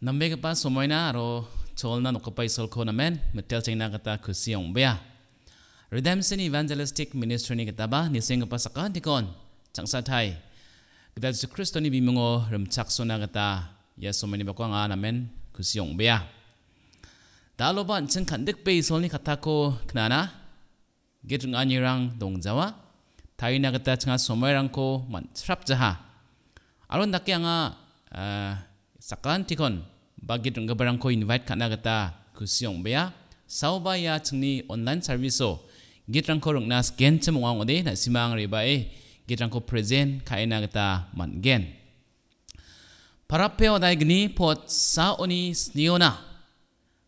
nambe ka pa somoina ro cholna nokapai solkho namen metel chengna kata khusiyong beya redemption evangelistic ministry ni kata ba ni sing pa saka dikon changsa thai kita Yesu Kristo ni bimungo remchak sona kata Yesu mani ba kwanga namen khusiyong beya dalo ban cheng khandik pe solni kata ko knana getung anyirang dongjawa thai na kata changa somairang ko man trap jaha aron dakyanga sakan tikon bagi dong kebarang ko invite kana kata kusiong bea sauba ya chungni online service o gitrang ko nas gen chemong ang ode na simang re ba e eh. gitrang ko present kaina kata man gen parapeo dai gni pot sa oni sniona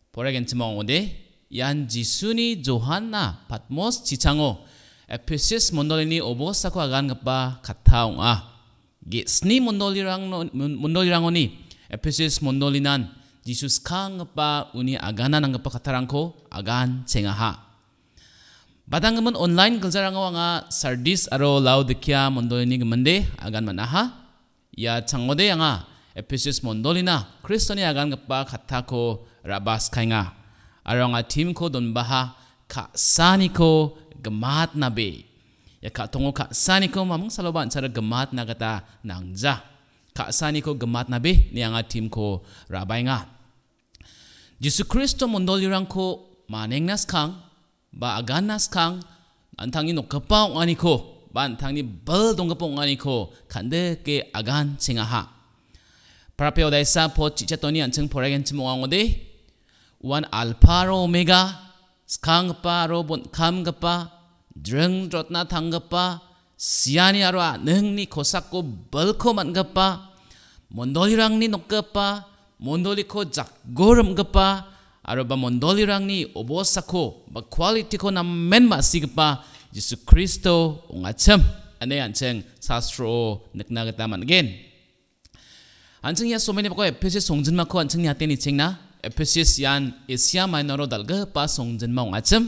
poragen chemong ode yan jisuni johanna patmos chichango 에피시스 몬돌리니 오보사코 아간 갑바 카타옹아 게 스니 몬돌리랑 몬돌리랑오니 Efesus mondolinan Yesus kang apa uni agana nang apa katarangko agan cengaha. Batang gemen online kelzarang ngawanga sardis aro lau dekia mondolini gemende agan manaha. Ya cangode yanga Efesus mondolina Kristoni agan apa katako rabas kainga. Aro nga tim ko don baha ka saniko gemat nabe. Ya ka tongo ka saniko mamung saloban cara gemat nagata nangja. ka sani ko gemat nabe ni anga tim ko rabai nga y e s u Kristo mondolirang ko maneng nas kang ba agan nas kang a n t a n g i nokapa a n i ko ba a n t a n g i bal dongkapa a n i ko kande ke agan singaha p r a p e o daisa po chichatoni ancheng poragen c h i m o a n g o d e wan alpha ro omega skangpa ro bon kamgapa dreng rotna tangapa siani arwa neng ni kosak ko bel ko man gapa mondoli rang ni nok gapa mondoli ko jak goram gapa aro ba mondoli rang ni obosa ko ba quality ko na men ma si gapa Yesu Kristo ongachem ane ancheng sastro nekna gata man gen ancheng ya so many ko ephesus songjin ma ko ancheng ya teni chengna ephesus yan asia minor dalga pa songjin ma ongachem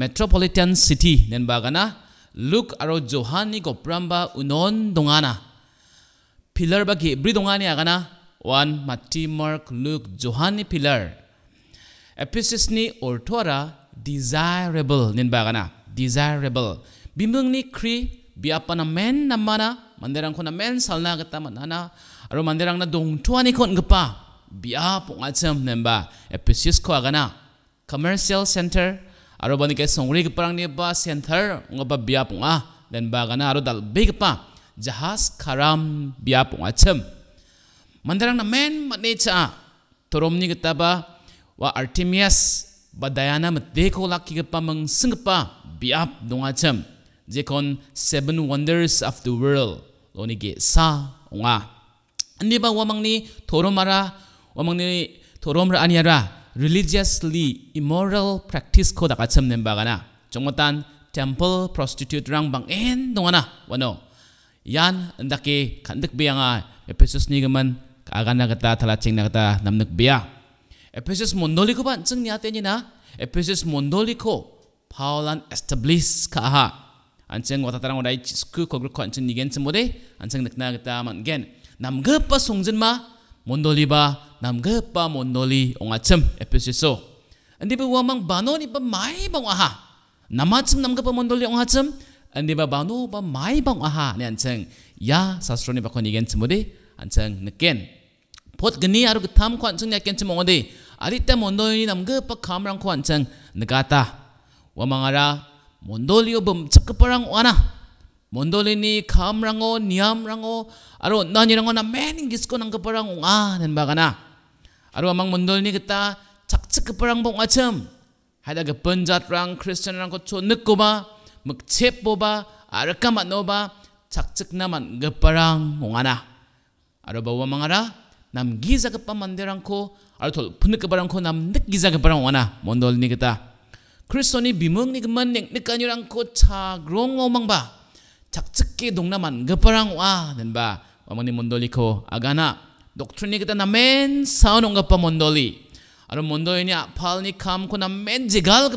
metropolitan city nen bagana Luke aro Johani ko pramba unon dongana. Pilar l bagi bri dongani agana One mati Mark Luke Johani pilar. l Ephesus ni ortora desirable nin bagana desirable. Bimbang ni kri biapana men namana manderang ko na men salna kita manana aro manderang na dongtuani kon gepa biap ngatsem nemba Ephesus ko agana commercial center aro bani ke songri gipang ni ba center ngoba biapunga ah, dan bagana aro dal bigpa jahas karam biapunga ah, cem mandarang na men matne cha ah. toromni kitaba wa Dayana, badayana matdeko laki seng mengsengpa biap donga cem jekon seven wonders of the world loni ge sa onga andi ba wamang ni toromara wamang ni torom ra ara religiously immoral practice ko dakat sem nemba chongotan temple prostitute rang bang en dongana wano yan ndake kandik bianga ephesus ni gaman agana kata talaching na kata namnuk biya ephesus mondoli ko ban ching ni ateni na ephesus mondoli ko paulan establish ka ha ancheng wata tarang odai sku ko gru ko ancheng nigen semode ancheng nakna kata man gen namgepa songjin ma 몬돌리바 남그빠 몬돌리 옹아첨 에페소소 안디바 와망 바노니바 마이바 와하 남아첨 남그빠 몬돌리 옹아첨 안디바 바노바 마이바 와하 네 안청 야 사스로니 바콘 이겐 츠모디 안청 느겐 봇 그니 아루 그탐 관청 야겐 츠모디 아리때 몬돌리 남그빠 카므랑 관청 느가타 와망아라 몬돌리오 범 착급바랑 와나 mondolini kam rango niam rango aro nani rango na mening gisko nang keparang unga n e n bagana aro amang mondolini kita c a k c a k keparang bong acem hada ke penjat rang k r i s t i a n rang ko cho n e k ko b a mekcep boba arka o matnoba c a k c a k naman keparang ungana aro bawa mangara nam giza kepamanderang ko aro tol p u n e k keparang ko nam nek giza keparang ungana mondolini kita Kristoni bimung ni keman nek nek k anyurang ko c a grong ngomang ba dong dongnaman geparang wa den ba amani mondoli ko agana doktrin kita namen men saon ong gapa mondoli aro mondoli ni apal ni kam ko na men jigal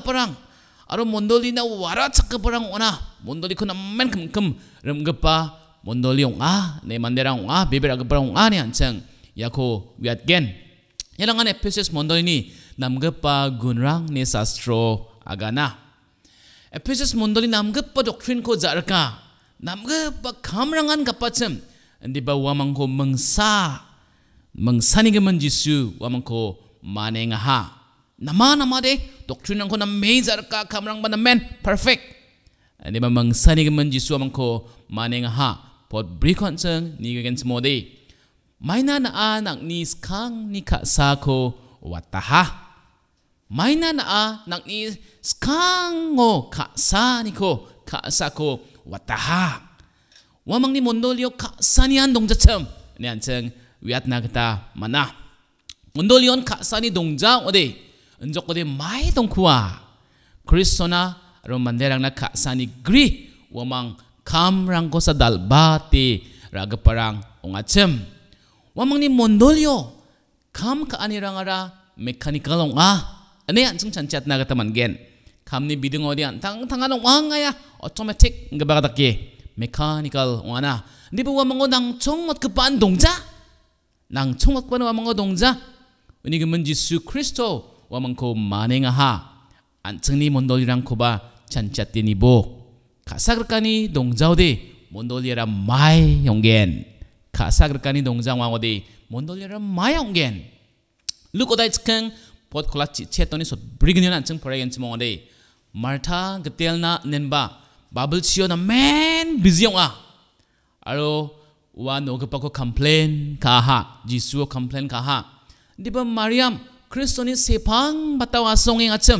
aro mondoli na wara cak geparang ona mondoli ko na men kem rem gapa mondoli ong a ne manderang ong a bibir geparang ong a ni ancheng yako wiat gen ya langan epesis mondoli ni namgapa gunrang ni sastro agana Episodes mondoli namgapa doktrin ko zarka 남그 박함랑한 갑받침 디바 와망코 멍사 멍사니게 먼지수 와망코 만행하 nama nama de doktrin ang ko na major ka kamrang ba men perfect di ba mang man jisu amang ko maneng ha pot brikon sang ni gagan sa mode may na naa ni skang ni ka sa ko wataha may na naa nak ni skang ka sa ni ko ka sa ko 왔다 와망 니 몬돌리오 카사니 한동 자첨 네 안청 위앗나그다 만나 몬돌리온 카사니 동자 어디 은적 어디 마이 동쿠와 romanderang na 나 카사니 그리 와망 kamrang ko sa dalbati raga parang ungatsem wamang ni mondolyo kam ka anirang ara mechanical ong ah ano yan sang chanchat na kataman gen 감리 미등 어디안 당당하는 왕아야 어쩌메틱 그바가닥기 메카니컬 왕아 니부 와멍어 낭청못급 반동자 낭총맛 반 와멍어 동자 은이 그문 지수 크리스토 와멍고 만행하하 안청니 몬돌이랑 코바 잔짜띠니보 가사그까니 동자 어디 몬돌이라 마이 용겐 가사그까니 동자 왕 어디 몬돌이라 마이 용겐 루코다이츠坑 벗콜라 지체했더니 소 브리그니언 안청 브레겐츠 몽어데 Martha na nenba babel sio na men busy ong ah. Aro no ogapa ko complain kaha. Jisu complain kaha. Di ba Mariam Kristo ni sepang batawa song eng acem.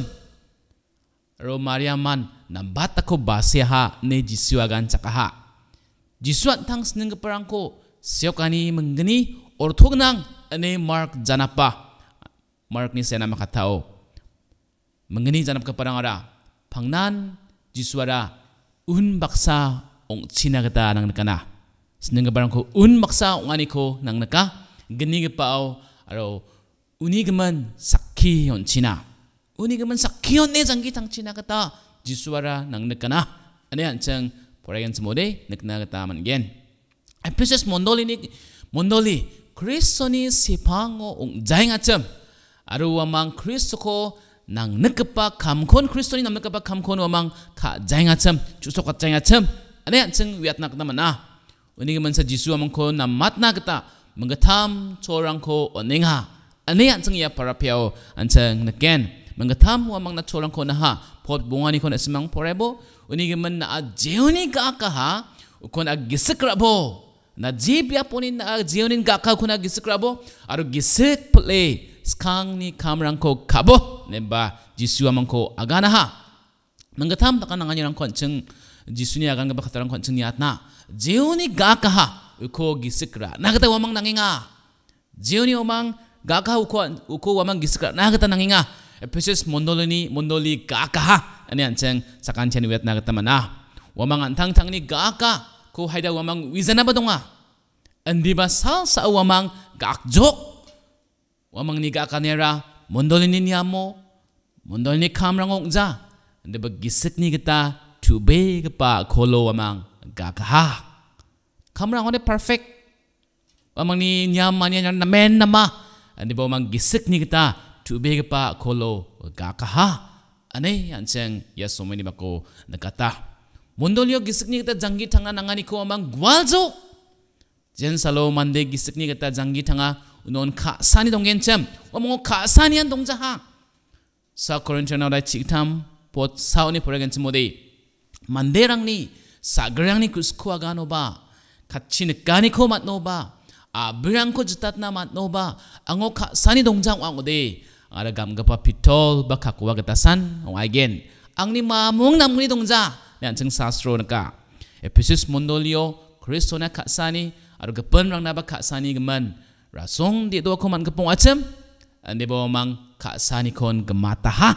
Aro man, nambata ko base ha ne Jisu agan cakaha. Jisu at tang seneng keperangko sio kani menggeni ortog nang ane Mark janapa. Mark ni sena makatao. Menggeni janap perang ada. 방난 지수와라 운 박사 옹 지나가다 낭나까나 스는가 바랑코 운 박사 옹아니코 낭나까 근니그빠오 아로 운이그만 사키 혼치나 운이그만 사키 혼내 장기 당치나가다 지수와라 낭나까나 아니 한창 보라겐 스모데 늑나가다 만겐 에피세스 몬돌리니 몬돌리 크리스토니 시팡오 옹 자잉아점 아루와망 크리스토코 nang nakapa kamkon Kristo ni nam nakapa kamkon omang ka jainga cham chuso ka jainga cham ane cheng wiat nak namana uningi man sa jisu amang ko nam mat na kata mangatham chorang ko onenga ane cheng ya parapiao ancheng naken mangatham amang na chorang ko na ha pot bungani ko na simang porebo uningi man na jeoni ka ka ha kon ag gisikrabo na jibya ponin na jeonin ka ka kon ag gisikrabo aru gisik play skang ni kamrang ko kabo neba amang mangko agana ha manggatam takan nangani rang konceng jisu ni agan gaba katarang konceng niat na jeu ni gakaha uko gisikra nagata wamang nanginga jeu ni wamang gakaha uko uko wamang gisikra nagata nanginga mondoli ni mondoli ha. ani anceng sakan chen wet nagata mana wamang antang tang ni gaka ko haida wamang wizana badonga ba sal sa wamang gakjok wamang ni kanera mondol ni nyamo mondol ni kamrangok za de bagisit ni kita tube pa kolo wamang gakaha kamrang one perfect wamang ni nyama ni namen nama andi ba wamang gisik ni kita tube pa kolo gakaha ane yanseng yasomeni bako nakata gisit ni kita janggi thanga nangani ko amang gwalzo. Jen salo mande ni kita janggi thanga 논 가산이 동겐점 어 n 가산이한 동자하 사 코린티나라 직탐 봇 사원이 보라겐 n 모데 n 만데 n g 사그랑니 쿠 sa k o r 바 n 이느까니 n 맛노바 아브랑코 지tat나 맛노바 angok n chân màn đi r kasani dongjang wang ode ada gam gapa pitol bakakwa gatasan ong aigen ang ni mamung namni dongja n dan cheng sastro naka episis mondolio krisona t kasani a r a g a p e n rang naba kasani geman rasong di dua kuman kepung acem ande mang kak sani kon gemata ha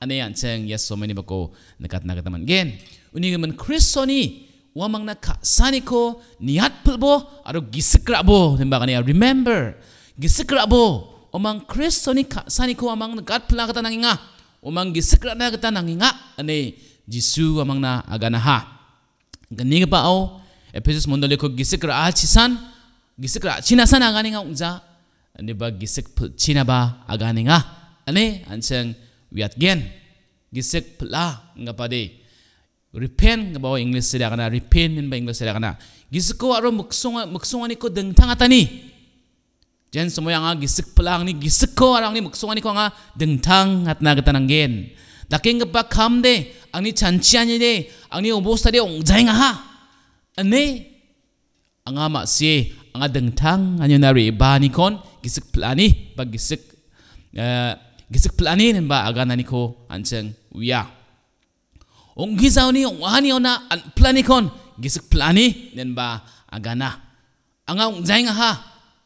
ane yang ceng yes so many bako nekat naga teman gen uni gemen krisoni wamang na kak sani ko niat pelbo aro gisekra bo tembak ane remember gisekra bo omang kristoni kak sani ko amang nekat pelang kata nanginga omang gisekra naga kata nanginga ane jisu amang na agana ha gani ke pao Efesus mondoliko gisekra chisan gisik ra china san aga ninga unza ane ba gisik pul china ba aga ninga ane anseng wiat gen gisik pula nga pade repent nga bawa english sida kana repent nga bawa english sida kana gisik ko aro muksong muksong ko dengtang atani Jen semua yang gisik pula ni gisik ko aro ni muksong ani ko nga dengtang at nagatan ang gen. Daking ba kam de angni chanchian ni de angni obos tadi ong jai nga ha. Ane anga mak si ang adangtang anyo nari banikon gisik plani ba gisik uh, gisik plani ba agana niko anseng uya ong gisaw ni ong hani ona an planikon gisik plani nen ba ang anga ong nga ha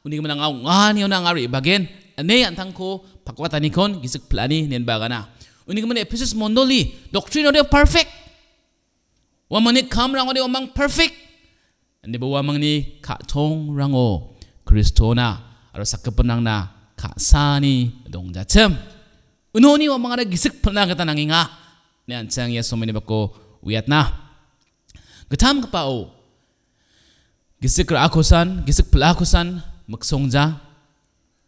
unig man anga ong hani ona ngari bagen ane antang ko pakwata nikon gisik plani nen ba agana uni man Ephesus mondoli doctrine of perfect Wamanik kamrang ode omang perfect Andi bawa mang ni kak tong rango Kristona arasa kepenang na kak sani dong jacem. Uno ni wa mga nagisik pala kita nanginga. Ni ancang Yeso mini bako wiat na. Gatam kapao. Gisik ra akusan, gisik pala akusan, magsongja.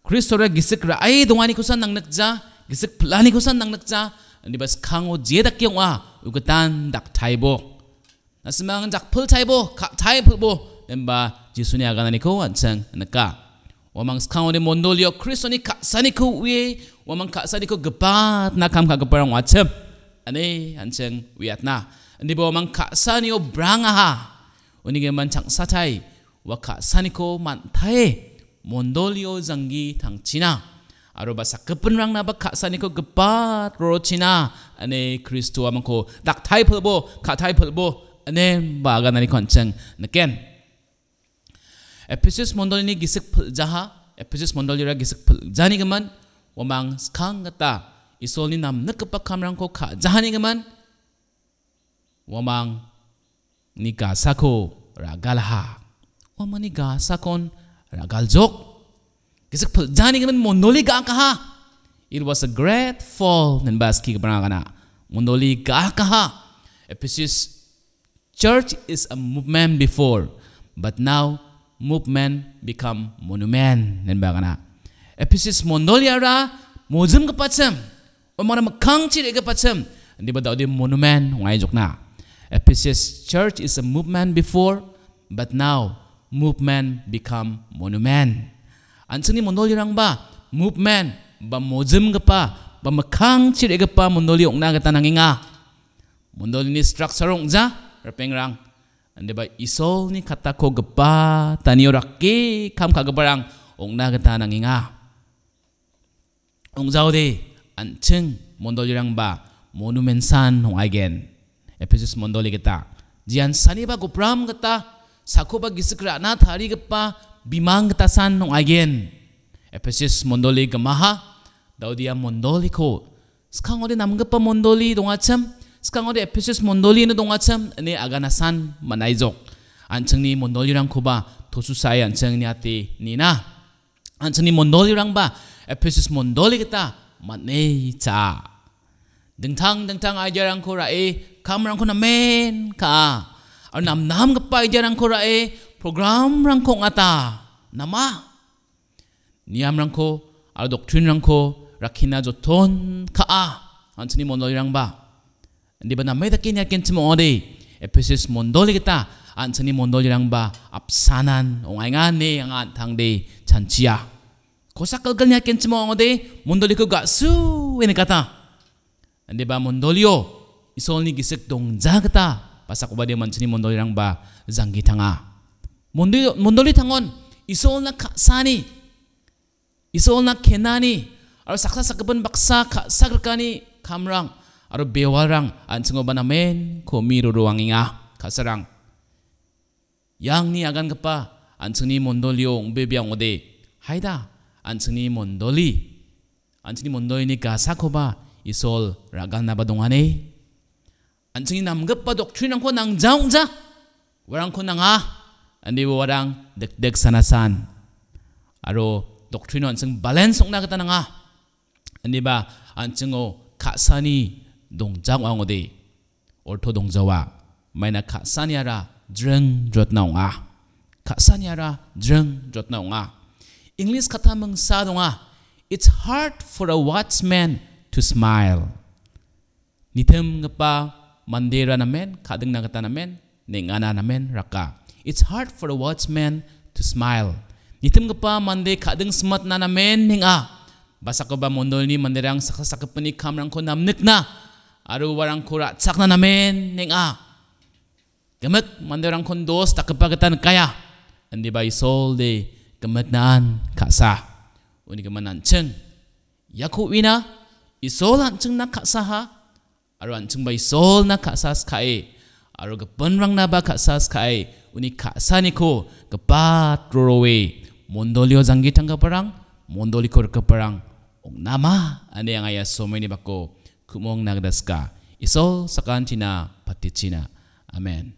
Kristo ra gisik ra ay dungani kusan nang nagja, gisik pala ni kusan nang nagja. Andi bas kango jedak yung wa ugatan dak taibo. Nasimang dak pul taibo ka tai p b 타이 푸보 엠바 지순이 아가나니코 n 창 k 까 wamang s k a o n i mondolio krisoni kasani ko we i wamang kasani ko gepat na kam ka geparang wachem ane a n c e n g wiatna a ni bo wamang kasani o branga ha unige manchang satai wa kasani ko mantai mondolio zangi tang china aro basa kepenrang na ba kasani ko gepat ro china ane kristu wamang ko dak tai pelbo ka tai pelbo ane baga nani konchang neken episis mondol ini gisik jaha episis mondol yura gisik phul jani gaman wamang skang gata isol ni nam nakpa kamrang koka. kha jani gaman wamang ni gasa ko ragal ha wamang ni gasa ragal jok gisik phul jani gaman mondoli ga kaha it was a great fall nan baski gabrangana mondoli ga kaha episis Church is a movement before, but now movement become monument. Nen ba kana? Ephesus ra mozum ke patsem. Omara makang chire ka patsem. Di ba di monument ngai na. Ephesus church is a movement before, but now movement become monument. Ansini monolirang ba movement ba mozum ka pa ba makang chire ke pa monoli okna ke tananginga. Monoli ni structure ong ja pengrang ande ba isol ni kata ko gepa taniorak ki kam ka gebarang ong na gata nang inga ong zau de an cheng mondolirang ba monumen san ong aigen episus mondoli gata jian sani ba gopram gata sako ba gisikra na thari gepa bimang gata san ong aigen episus mondoli gemaha daudia mondoli ko skangode namgepa mondoli dong dongacham sekarang di Ephesus mondoli ini dong aja, ini agana san manai jok ni mondoli rang tosu thosu sai anchang ni ini na ni mondoli rang ba Ephesus mondoli kita manei dengtang dengtang aja orang kura rae kam orang kuna men ka ar nam nam kepa aja orang ko rae program orang kong ngata nama niam rangko, ko ar rangko, rakina ko rakhina joton ka a ini ni mondoli rang ba di bana meda kini akin cuma ode episis mondoli kita anseni mondoli yang ba apsanan ongaingan ngane yang antang de cancia. Kosa kelgelnya akin cuma ode mondoli ko ga su ini kata. Di ba mondolio isolni gisek dong jagta pasak man manseni mondoli yang ba zanggi tanga. Mondoli mondoli tangon isolna sani isolna kenani. Aro saksa sakapan baksa sakrekani kamrang. aro bewarang an sengoba namen ko miro ruanginga kasarang yang ni agan kapa an seni mondolio n g bebiang ode haida an seni mondoli an seni mondoli ni kasakoba isol ragan nabadongane an seni namgapa doktrinang ko nang jaungja warang ko nanga andi warang dek-dek sanasan aro doctrine n sing g a n na n kata sok a 승 밸런스 옥나겠다 나가 n 니바 안증오 가산이 dong jang ang odi ortho dong jawa maina kha sania ra dreng jot na nga kha sania ra dreng jot na nga english kata mang sa donga it's hard for a watchman to smile nithem pa, mandira namen khadung nagata namen nengana namen raka it's hard for a watchman to smile nithem pa, mande khadung smat na namen ninga ba mondol ni mandirang sakasakapani khamrang ko namnik na aru warang kura sakna namen neng a ah. gemet orang kondos tak kepagatan kaya andi bayi sol de gemet naan kaksa uni gemanan ceng yaku wina isol ceng nak kaksa ha aru ceng bayi sol na kaksa skai aru gepen rang naba kasa kaksa skae uni kaksa niko gepat rorowe mondolio janggi tangga perang mondoli kor keperang ong nama ane yang ayah someni bako kumong nagdaska. Isol pati patichina. Amen.